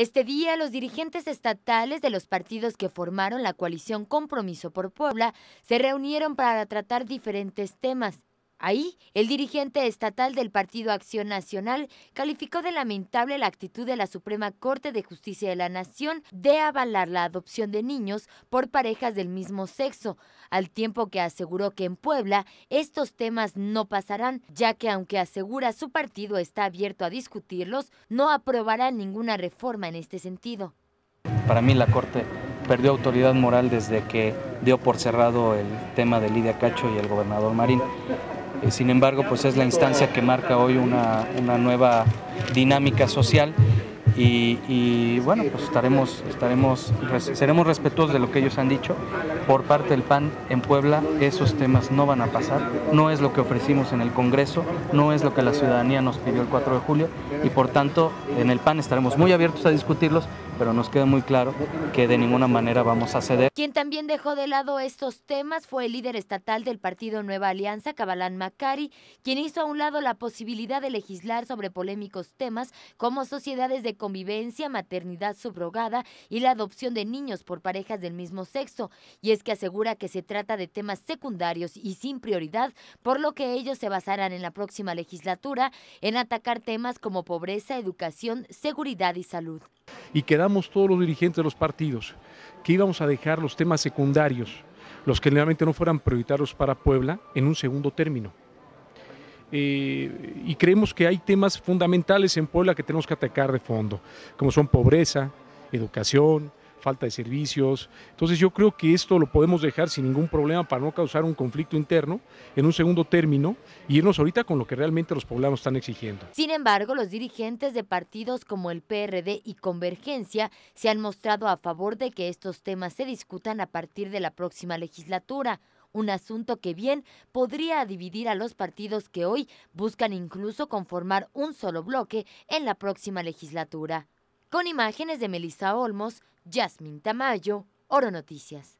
Este día, los dirigentes estatales de los partidos que formaron la coalición Compromiso por Puebla se reunieron para tratar diferentes temas. Ahí, el dirigente estatal del Partido Acción Nacional calificó de lamentable la actitud de la Suprema Corte de Justicia de la Nación de avalar la adopción de niños por parejas del mismo sexo, al tiempo que aseguró que en Puebla estos temas no pasarán, ya que aunque asegura su partido está abierto a discutirlos, no aprobará ninguna reforma en este sentido. Para mí la Corte perdió autoridad moral desde que dio por cerrado el tema de Lidia Cacho y el gobernador Marín. Eh, sin embargo, pues es la instancia que marca hoy una, nueva dinámica social y, bueno, pues estaremos, estaremos, seremos respetuosos de lo que ellos han dicho. Por parte del PAN en Puebla, esos temas no van a pasar, no es lo que ofrecimos en el Congreso, no es lo que la ciudadanía nos pidió el 4 de julio y por tanto en el PAN estaremos muy abiertos a discutirlos, pero nos queda muy claro que de ninguna manera vamos a ceder. Quien también dejó de lado estos temas fue el líder estatal del partido Nueva Alianza, Cabalán Macari, quien hizo a un lado la posibilidad de legislar sobre polémicos temas como sociedades de convivencia, maternidad subrogada y la adopción de niños por parejas del mismo sexo, y es que asegura que se trata de temas secundarios y sin prioridad, por lo que ellos se basarán en la próxima legislatura en atacar temas como pobreza, educación, seguridad y salud y quedamos todos los dirigentes de los partidos que íbamos a dejar los temas secundarios, los que generalmente no fueran prioritarios para Puebla, en un segundo término. Eh, y creemos que hay temas fundamentales en Puebla que tenemos que atacar de fondo, como son pobreza, educación, falta de servicios. Entonces yo creo que esto lo podemos dejar sin ningún problema para no causar un conflicto interno en un segundo término y irnos ahorita con lo que realmente los poblanos están exigiendo. Sin embargo, los dirigentes de partidos como el PRD y Convergencia se han mostrado a favor de que estos temas se discutan a partir de la próxima legislatura un asunto que bien podría dividir a los partidos que hoy buscan incluso conformar un solo bloque en la próxima legislatura. Con imágenes de Melissa Olmos, Jasmine Tamayo, Oro Noticias.